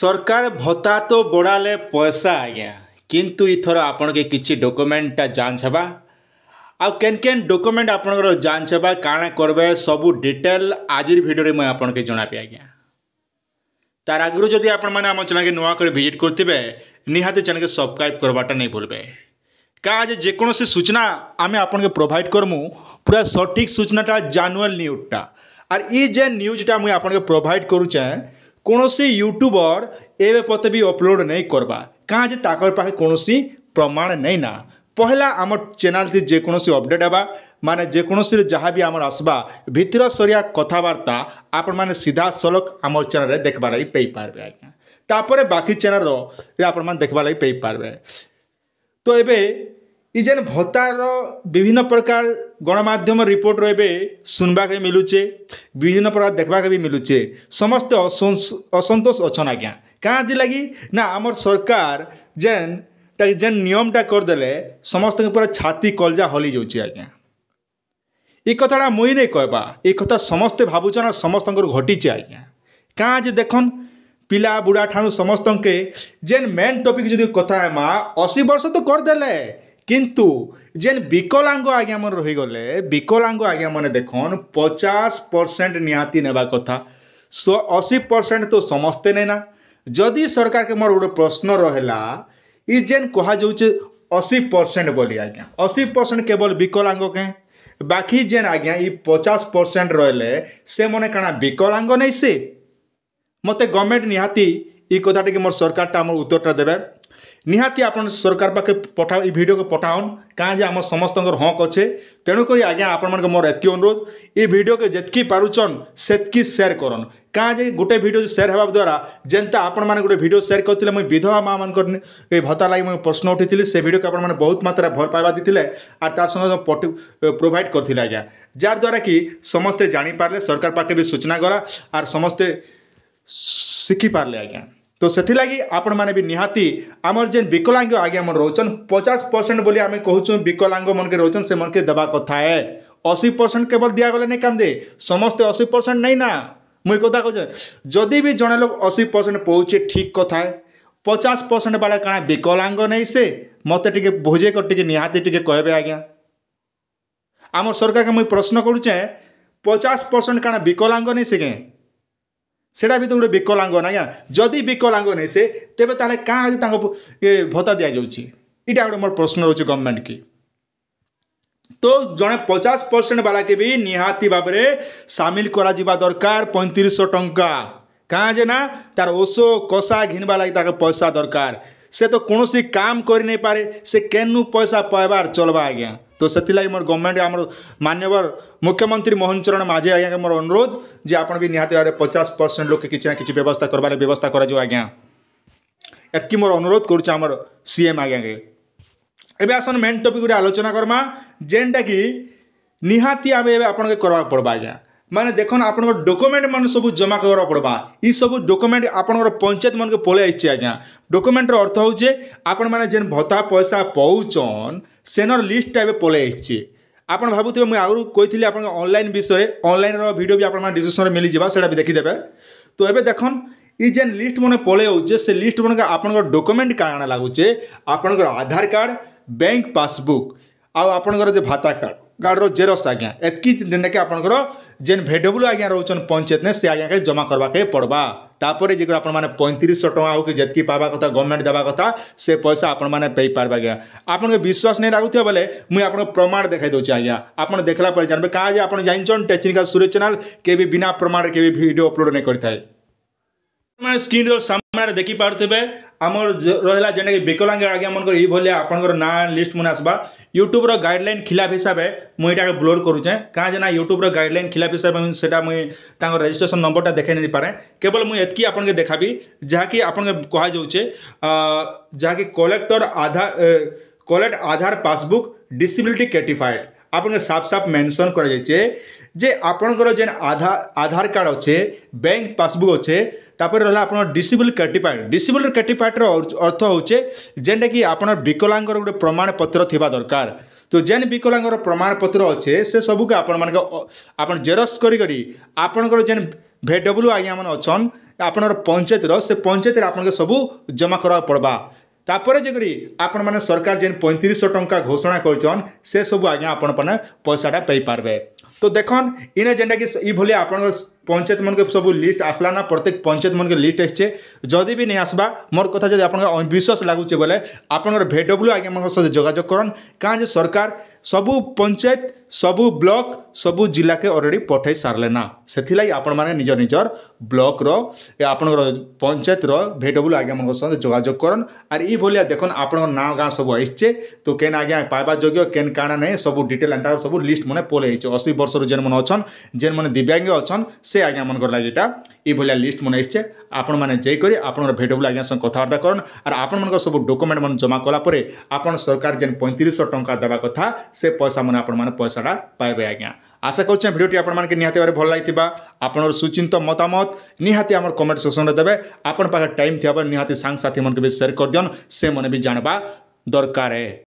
ସରକାର ଭତ୍ତା ତ ବଢ଼ାଲେ ପଇସା ଆଜ୍ଞା କିନ୍ତୁ ଇଥର ଆପଣକେ କିଛି ଡକ୍ୟୁମେଣ୍ଟଟା ଯାଞ୍ଚ ହେବା ଆଉ କେନ୍ କେନ୍ ଡକ୍ୟୁମେଣ୍ଟ ଆପଣଙ୍କର ଯାଞ୍ଚ ହେବା କାଣା କରବେ ସବୁ ଡିଟେଲ ଆଜିର ଭିଡ଼ିଓରେ ମୁଁ ଆପଣକେ ଜଣାବି ଆଜ୍ଞା ତାର ଆଗରୁ ଯଦି ଆପଣମାନେ ଆମ ଚ୍ୟାନେଲକେ ନୂଆ କରି ଭିଜିଟ୍ କରିଥିବେ ନିହାତି ଚ୍ୟାନେଲକେ ସବସ୍କ୍ରାଇବ୍ କରବାଟା ନେଇ ଭୁଲବେ କାଁ ଯେ ଯେକୌଣସି ସୂଚନା ଆମେ ଆପଣକେ ପ୍ରୋଭାଇଡ଼ କରମୁ ପୁରା ସଠିକ୍ ସୂଚନାଟା ଜାନୁଆଲ ନ୍ୟୁଜ୍ଟା ଆର୍ ଇ ଯେନ୍ ନ୍ୟୁଜ୍ଟା ମୁଇଁ ଆପଣକେ ପ୍ରୋଭାଇଡ଼ କରୁଛେଁ କୌଣସି ୟୁଟ୍ୟୁବର୍ ଏ ପତେ ବି ଅପଲୋଡ଼୍ ନେଇ କର୍ବା କାଁ ଯେ ତାକର୍ ପାଖେ କୌଣସି ପ୍ରମାଣ ନେଇଁନା ପହିଲା ଆମର୍ ଚ୍ୟାନେଲ୍ଟି ଯେକୌଣସି ଅପଡ଼େଟ୍ ହେବା ମାନେ ଯେକୌଣସିରେ ଯାହା ବି ଆମର ଆସବା ଭିତର ସରିଆ କଥାବାର୍ତ୍ତା ଆପଣମାନେ ସିଧାସଳଖ ଆମର ଚ୍ୟାନେଲ୍ରେ ଦେଖ୍ବା ଲାଗି ପାଇପାରିବେ ଆଜ୍ଞା ତାପରେ ବାକି ଚ୍ୟାନେଲ୍ର ଆପଣମାନେ ଦେଖ୍ବା ଲାଗି ପାଇପାରିବେ ତ ଏବେ ଇ ଯେନ୍ ଭତ୍ତାର ବିଭିନ୍ନ ପ୍ରକାର ଗଣମାଧ୍ୟମ ରିପୋର୍ଟର ଏବେ ଶୁନ୍ବାକେ ମିଲୁଛେ ବିଭିନ୍ନ ପ୍ରକାର ଦେଖ୍ବାକେ ବି ମିଲୁଛେ ସମସ୍ତେ ଅସନ୍ତୋଷ ଅଛନ୍ ଆଜ୍ଞା କାଁଥିର୍ ଲାଗି ନା ଆମର୍ ସରକାର ଯେନ୍ଟା ଯେନ୍ ନିୟମଟା କରିଦେଲେ ସମସ୍ତଙ୍କ ପୁରା ଛାତି କଲଜା ହଲି ଯାଉଛେ ଆଜ୍ଞା ଏ କଥାଟା ମୁଇଁ ନାଇଁ କହେବା ଇ କଥା ସମସ୍ତେ ଭାବୁଛନ୍ ଆର୍ ସମସ୍ତଙ୍କର ଘଟିଛେ ଆଜ୍ଞା କାଁ ଯେ ଦେଖନ୍ ପିଲା ବୁଢ଼ା ଠାରୁ ସମସ୍ତଙ୍କେ ଯେନ୍ ମେନ୍ ଟପିକ୍ ଯଦି କଥା ହେମା ଅଶୀ ବର୍ଷ ତ କରିଦେଲେ কিন্তু ଯେନ୍ ବିକଳାଙ୍ଗ ଆଜ୍ଞାମାନେ ରହିଗଲେ ବିକଳାଙ୍ଗ ଆଜ୍ଞାମାନେ ଦେଖନ୍ ପଚାଶ ପରସେଣ୍ଟ ନିହାତି ନେବା କଥା ଅଶୀ ପରସେଣ୍ଟ ତ ସମସ୍ତେ ନେଇନା ଯଦି ସରକାରକେ ମୋର ଗୋଟେ ପ୍ରଶ୍ନ ରହିଲା ଇ ଯେନ୍ କୁହାଯାଉଛେ ଅଶୀ ପରସେଣ୍ଟ ବୋଲି ଆଜ୍ଞା ଅଶୀ ପରସେଣ୍ଟ କେବଳ ବିକଳାଙ୍ଗ କେଁ ବାକି ଯେନ୍ ଆଜ୍ଞା ଇ ପଚାଶ ପରସେଣ୍ଟ ରହିଲେ ସେମାନେ କାଣା ବିକଳାଙ୍ଗ ନେଇସି ମୋତେ ଗଭର୍ଣ୍ଣମେଣ୍ଟ ନିହାତି ଇ କଥା ଟିକେ ମୋର ସରକାରଟା ଆମର ଉତ୍ତରଟା ଦେବେ ନିହାତି ଆପଣ ସରକାର ପାଖେ ପଠା ଏ ଭିଡ଼ିଓକୁ ପଠାଉନ୍ କାଁ ଯେ ଆମ ସମସ୍ତଙ୍କର ହକ୍ ଅଛେ ତେଣୁକରି ଆଜ୍ଞା ଆପଣମାନଙ୍କ ମୋର ଏତ୍କି ଅନୁରୋଧ ଏ ଭିଡ଼ିଓକେ ଯେତ୍କି ପାରୁଛନ୍ ସେତ୍କି ସେୟାର କରନ୍ କାଁ ଯେ ଗୋଟେ ଭିଡ଼ିଓ ସେୟାର ହେବା ଦ୍ୱାରା ଯେନ୍ତା ଆପଣମାନେ ଗୋଟେ ଭିଡ଼ିଓ ସେୟାର କରିଥିଲେ ମୁଇଁ ବିଧବା ମାଆମାନଙ୍କର ଭତ୍ତା ଲାଗି ମୁଇଁ ପ୍ରଶ୍ନ ଉଠିଥିଲି ସେ ଭିଡ଼ିଓକୁ ଆପଣମାନେ ବହୁତ ମାତ୍ରାରେ ଭଲ ପାଇବା ଦେଇଥିଲେ ଆର୍ ତାର ସଙ୍ଗେ ପ୍ରୋଭାଇଡ଼ କରିଥିଲେ ଆଜ୍ଞା ଯାହାଦ୍ୱାରା କି ସମସ୍ତେ ଜାଣିପାରିଲେ ସରକାର ପାଖେ ବି ସୂଚନା କଲା ଆର୍ ସମସ୍ତେ ଶିଖିପାରିଲେ ଆଜ୍ଞା तो ସେଥିଲାଗି ଆପଣମାନେ ବି ନିହାତି ଆମର ଯେନ୍ ବିକଳାଙ୍ଗ ଆଜ୍ଞା ମାନେ ରହୁଛନ୍ ପଚାଶ ପରସେଣ୍ଟ ବୋଲି ଆମେ କହୁଛୁ ବିକଳାଙ୍ଗ ମନକେ ରହୁଛନ୍ ସେମାନକେ ଦେବା କଥା ଏ ଅଶୀ ପରସେଣ୍ଟ କେବଳ ଦିଆଗଲେ ନାଇଁ କାମ ଦେ ସମସ୍ତେ ଅଶୀ ପରସେଣ୍ଟ ନାଇଁ ନା ମୁଇଁ କଥା କହୁଛେ ଯଦି ବି ଜଣେ ଲୋକ ଅଶୀ ପରସେଣ୍ଟ ପହୁଁଚେ ଠିକ୍ କଥା ପଚାଶ ପରସେଣ୍ଟ ବାଲା କାଣା ବିକଳାଙ୍ଗ ନାଇଁ ସେ ମୋତେ ଟିକେ ବୁଝେଇ କରି ଟିକେ ନିହାତି ଟିକେ କହିବେ ଆଜ୍ଞା ଆମର ସରକାରକେ ମୁଇଁ ପ୍ରଶ୍ନ କରୁଛେଁ ପଚାଶ ପରସେଣ୍ଟ କାଣା ବିକଳାଙ୍ଗ ନାଇଁ ସେ କେଁ সেটা ବି ତ ଗୋଟେ ବିକଳାଙ୍ଗ ନା ଆଜ୍ଞା ଯଦି ବିକଳାଙ୍ଗ ନାଇଁ ସେ ତେବେ ତାହେଲେ କାଁ ତାଙ୍କ ଭତ୍ତା ଦିଆଯାଉଛି গোটে ଗୋଟେ ମୋର ପ୍ରଶ୍ନ ରହୁଛି কি তো জনে পচাশ পরসেন্ট বালাকে বি নিহাতি ভাবে সামিল করা যা দরকার পঁয়ত্রিশশো টঙ্কা কাঁ যে না তার ওষো কষা ঘিনবা লাগে তাকে পয়সা দরকার সে তো কোণী কাম করে নাই পারে সে কেনু পয়সা পাইবার চলবা আজ্ঞা তো সেগে মোট গভর্নমেন্ট আমার মানবর মুখ্যমন্ত্রী মোহন চরণ মাঝে আজ্ঞা মোট অনুরোধ যে আপনার বি নিহতি ভাবে পচাশ পরসেন্ট লোক কিছু না কিছু ব্যবস্থা করবার ব্যবস্থা করা যাও আজ্ঞা এতকি মোট অনুরোধ করছে আমার সিএম আজ্ঞাকে এবে আসুন মেন টপিক আলোচনা করমা যেটা কি নিহাতি আমি এবার আপনাকে করবা পড়বা আজ্ঞা মানে দেখুন আপনার ডকুমেন্ট মানে সব জমা করা পড়বা এই সব ডকুমেন্ট আপনার পঞ্চায়েত মানুষ পলে আসছে আজ্ঞা ডকুমেন্টর অর্থ হচ্ছে আপন মানে যে ভত্তা পয়সা পাউছন সেনর লিস্টটা এবার পলে আসছে ଆପଣ ଭାବୁଥିବେ ମୁଁ ଆଗରୁ କହିଥିଲି ଆପଣଙ୍କ ଅନଲାଇନ୍ ବିଷୟରେ ଅନଲାଇନ୍ର ଭିଡ଼ିଓ ବି ଆପଣମାନେ ଡିସ୍କ୍ରିପ୍ସନ୍ରେ ମିଳିଯିବ ସେଇଟା ବି ଦେଖିଦେବେ ତ ଏବେ ଦେଖନ୍ ଇ ଯେନ୍ ଲିଷ୍ଟ ମାନେ ପଳେଇ ଆଉଛେ ସେ ଲିଷ୍ଟ ମାନକ ଆପଣଙ୍କର ଡକୁମେଣ୍ଟ କାଣା ଲାଗୁଛେ ଆପଣଙ୍କର ଆଧାର କାର୍ଡ଼ ବ୍ୟାଙ୍କ ପାସବୁକ୍ ଆଉ ଆପଣଙ୍କର ଯେ ଭାତା କାର୍ଡ଼ ଗାଡ଼ିର ଜେରକ୍ସ ଆଜ୍ଞା ଏତ୍କି ଯେନ୍ଟାକି ଆପଣଙ୍କର ଯେନ୍ ଭେଡବ୍ଲ୍ୟୁ ଆଜ୍ଞା ରହୁଛନ୍ ପଞ୍ଚାୟତନେ ସେ ଆଜ୍ଞାକେ ଜମା କରବାକେ ପଡ଼ବା ତାପରେ ଯେକରି ଆପଣମାନେ ପଇଁତିରିଶଶହ ଟଙ୍କା ହଉ କି ଯେତ୍କି ପାଇବା କଥା ଗଭର୍ଣ୍ଣମେଣ୍ଟ ଦେବା କଥା ସେ ପଇସା ଆପଣମାନେ ପାଇପାରବେ ଆଜ୍ଞା ଆପଣଙ୍କ ବିଶ୍ୱାସ ନେଇ ଲାଗୁଥିବ ବୋଲେ ମୁଇଁ ଆପଣଙ୍କୁ ପ୍ରମାଣ ଦେଖାଇ ଦେଉଛି ଆଜ୍ଞା ଆପଣ ଦେଖିଲା ପରେ ଜାଣିବେ କାଁ ଯେ ଆପଣ ଜାଣିଛନ୍ ଟେକ୍ନିକାଲ ସୁରେଶ ଚ୍ୟାନେଲ୍ କେବେ ବିନା ପ୍ରମାଣରେ କେବେ ଭିଡ଼ିଓ ଅପଲୋଡ଼ ନେଇ କରିଥାଏ स्क्रीन सामने देखिपे आमर रहा जेनटा कि विकलांग आज्ञा मन ये आप लिस्ट मन आसवा यूट्यूब्र गाइडलाइन खिलाफ हिसाब से मुझे अपलोड करुचे क्या जेना यूट्यूब्र गाइडलाइन खिलाफ हिसाब से मुझे रेजिट्रेसन नंबरटा देखे नहीं पारे केवल मुझे ये आप के देखाबी जहाँकि आपन कहुचे जहाँकि collector Aadhaar collect Aadhaar passbook disability कैटिफाएड आप साफ साफ मेनसन कर যাইছে आधार कार्ड अच्छे बैंक पासबुक अच्छे তাপরে রহলা আপনার ডিসিবল কার্টিফাইড ডিসিবল কার্টিফাইডর অর্থ হচ্ছে যেটাকি আপনার বিকলাঙ্গর গোটে প্রমাণপত্র থাকা দরকার তো যেন বিকলাঙ্গর প্রমাণপত্র অছে সে সবুকে আপন মানে আপনার জেরক্স করি করি আপনার যেন ভেডব্লু আজ্ঞা মানে অছন আপনার পঞ্চায়েতর সে পঞ্চায়েতের আপনাকে সবু জমা করা পড়বা তাপরে যেকরি আপনার সরকার যে পঁয়ত্রিশশো টঙ্কা ঘোষণা করছেন সে সবু আজ্ঞা আপনার পয়সাটা পাইপারবে তো দেখুন ইনে যেটা কি এইভাবে আপনার পঞ্চায়েত মনকে সব লিষ্ট আসলা না প্রত্যেক পঞ্চায়েত মনকে লিষ্ট এসছে যদি বি নেই আসবা মোর কথা যদি আপনার অবিশ্বাস লাগুছে বলে আপনার ভেডব্লু আগে আমার সাথে যোগাযোগ করুন কারণ যে সরকার ସବୁ ପଞ୍ଚାୟତ ସବୁ ବ୍ଲକ୍ ସବୁ ଜିଲ୍ଲାକେ ଅଲରେଡ଼ି ପଠେଇ ସାରିଲେନା ସେଥିଲାଗି ଆପଣମାନେ ନିଜ ନିଜର ବ୍ଲକ୍ର ଆପଣଙ୍କର ପଞ୍ଚାୟତର ଭେଟବୁଲ୍ ଆଜ୍ଞାମାନଙ୍କ ସହ ଯୋଗାଯୋଗ କରନ୍ ଆର୍ ଏଇଭଳିଆ ଦେଖନ୍ ଆପଣଙ୍କ ନାଁ ଗାଁ ସବୁ ଆସିଛେ ତ କେନ୍ ଆଜ୍ଞା ପାଇବା ଯୋଗ୍ୟ କେନ୍ କାଣା ନାହିଁ ସବୁ ଡିଟେଲ୍ ଏନ୍ତା ସବୁ ଲିଷ୍ଟ ମାନେ ପଲେଇ ହେଇଛେ ଅଶୀ ବର୍ଷରୁ ଯେନ୍ମାନେ ଅଛନ୍ ଯେନ୍ମାନେ ଦିବ୍ୟାଙ୍ଗ ଅଛନ୍ ସେ ଆଜ୍ଞାମାନଙ୍କର ଲାଗି ଏଇଟା ଏଇଭଳିଆ ଲିଷ୍ଟ ମାନେ ଆସିଛେ ଆପଣମାନେ ଯାଇକରି ଆପଣଙ୍କର ଭେଟବୁଲ୍ ଆଜ୍ଞା ସହ କଥାବାର୍ତ୍ତା କରନ୍ ଆର୍ ଆପଣମାନଙ୍କର ସବୁ ଡକୁମେଣ୍ଟ ମାନେ ଜମା କଲା ପରେ ଆପଣ ସରକାର ଯେନ୍ ପଇଁତିରିଶଶହ ଟଙ୍କା ଦେବା କଥା से पैसा मैंने आपने पैसाटा पाए आज्ञा आशा कर भिडटे आपके निहत भाव भल लगी आपण सुचिंत मतामत निहाती आम कमेंट सेक्शन में देवे आप टाइम थी निहाती सांगसाथी मैं भी सेयर कर दिन्न से मैंने भी जानवा दरकारे